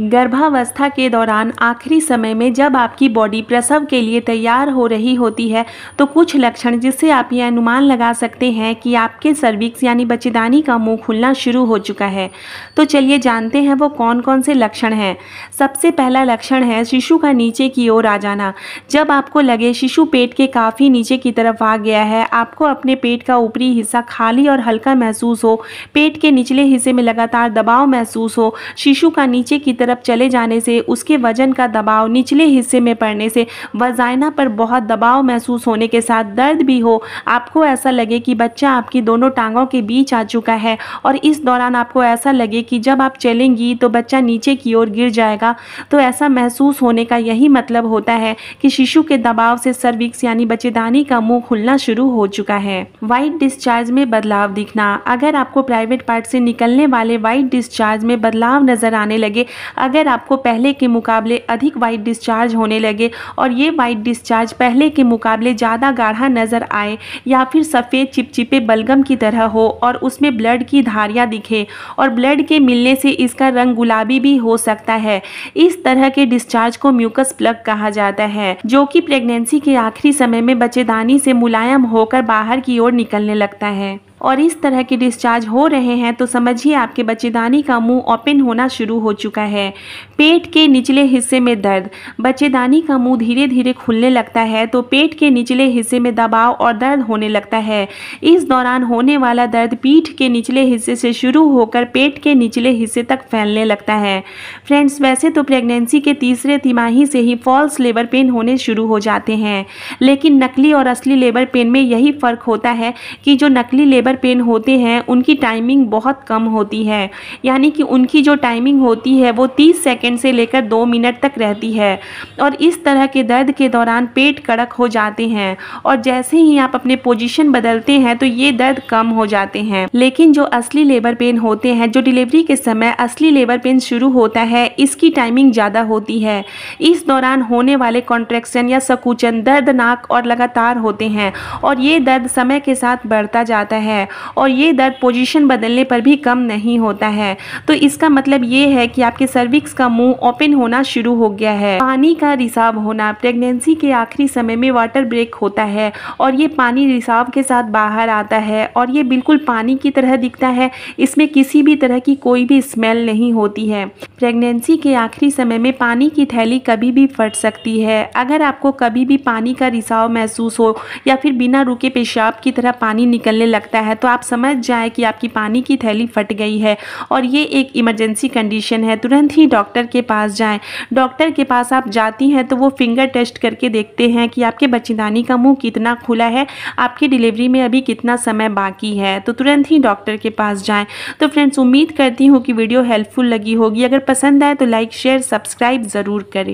गर्भावस्था के दौरान आखिरी समय में जब आपकी बॉडी प्रसव के लिए तैयार हो रही होती है तो कुछ लक्षण जिससे आप ये अनुमान लगा सकते हैं कि आपके सर्विक्स यानी बच्चेदानी का मुंह खुलना शुरू हो चुका है तो चलिए जानते हैं वो कौन कौन से लक्षण हैं सबसे पहला लक्षण है शिशु का नीचे की ओर आ जाना जब आपको लगे शिशु पेट के काफ़ी नीचे की तरफ आ गया है आपको अपने पेट का ऊपरी हिस्सा खाली और हल्का महसूस हो पेट के निचले हिस्से में लगातार दबाव महसूस हो शिशु का नीचे की तरफ तरफ चले जाने से उसके वजन का दबाव निचले हिस्से में पड़ने से वजाइना पर बहुत दबाव महसूस होने के साथ दर्द भी हो आपको ऐसा लगे कि बच्चा आपकी दोनों टांगों के बीच आ चुका है और इस दौरान आपको ऐसा लगे कि जब आप चलेंगी तो बच्चा नीचे की ओर गिर जाएगा तो ऐसा महसूस होने का यही मतलब होता है कि शिशु के दबाव से सर्विक्स यानी बच्चेदानी का मुंह खुलना शुरू हो चुका है वाइट डिस्चार्ज में बदलाव दिखना अगर आपको प्राइवेट पार्ट से निकलने वाले वाइट डिस्चार्ज में बदलाव नजर आने लगे अगर आपको पहले के मुकाबले अधिक वाइट डिस्चार्ज होने लगे और ये वाइट डिस्चार्ज पहले के मुकाबले ज़्यादा गाढ़ा नज़र आए या फिर सफ़ेद चिपचिपे बलगम की तरह हो और उसमें ब्लड की धारियाँ दिखे और ब्लड के मिलने से इसका रंग गुलाबी भी हो सकता है इस तरह के डिस्चार्ज को म्यूकस प्लग कहा जाता है जो कि प्रेगनेंसी के आखिरी समय में बचेदानी से मुलायम होकर बाहर की ओर निकलने लगता है और इस तरह के डिस्चार्ज हो रहे हैं तो समझिए आपके बच्चेदानी का मुंह ओपन होना शुरू हो चुका है पेट के निचले हिस्से में दर्द बच्चेदानी का मुंह धीरे धीरे खुलने लगता है तो पेट के निचले हिस्से में दबाव और दर्द होने लगता है इस दौरान होने वाला दर्द पीठ के निचले हिस्से से शुरू होकर पेट के निचले हिस्से तक फैलने लगता है फ्रेंड्स वैसे तो प्रेगनेंसी के तीसरे तिमाही से ही फॉल्स लेबर पेन होने शुरू हो जाते हैं लेकिन नकली और असली लेबर पेन में यही फ़र्क होता है कि जो नकली लेबर लेबर पेन होते हैं उनकी टाइमिंग बहुत कम होती है यानी कि उनकी जो टाइमिंग होती है वो 30 सेकेंड से लेकर दो मिनट तक रहती है और इस तरह के दर्द के दौरान पेट कड़क हो जाते हैं और जैसे ही आप अपने पोजिशन बदलते हैं तो ये दर्द कम हो जाते हैं लेकिन जो असली लेबर पेन होते हैं जो डिलीवरी के समय असली लेबर पेन शुरू होता है इसकी टाइमिंग ज़्यादा होती है इस दौरान होने वाले कॉन्ट्रेक्शन या सकुचन दर्दनाक और लगातार होते हैं और ये दर्द समय के साथ बढ़ता जाता है है और ये दर्द पोजीशन बदलने पर भी कम नहीं होता है तो इसका मतलब ये है कि आपके सर्विक्स का मुंह ओपन होना शुरू हो गया है पानी का रिसाव होना प्रेगनेंसी के आखिरी समय में वाटर ब्रेक होता है और ये पानी रिसाव के साथ बाहर आता है और ये बिल्कुल पानी की तरह दिखता है इसमें किसी भी तरह की कोई भी स्मेल नहीं होती है प्रेगनेंसी के आखिरी समय में पानी की थैली कभी भी फट सकती है अगर आपको कभी भी पानी का रिसाव महसूस हो या फिर बिना रुके पेशाब की तरह पानी निकलने लगता है तो आप समझ जाएं कि आपकी पानी की थैली फट गई है और ये एक इमरजेंसी कंडीशन है तुरंत ही डॉक्टर के पास जाएं डॉक्टर के पास आप जाती हैं तो वो फिंगर टेस्ट करके देखते हैं कि आपके बच्चेदानी का मुँह कितना खुला है आपकी डिलीवरी में अभी कितना समय बाकी है तो तुरंत ही डॉक्टर के पास जाएँ तो फ्रेंड्स उम्मीद करती हूँ कि वीडियो हेल्पफुल लगी होगी अगर पसंद आए तो लाइक शेयर सब्सक्राइब ज़रूर करें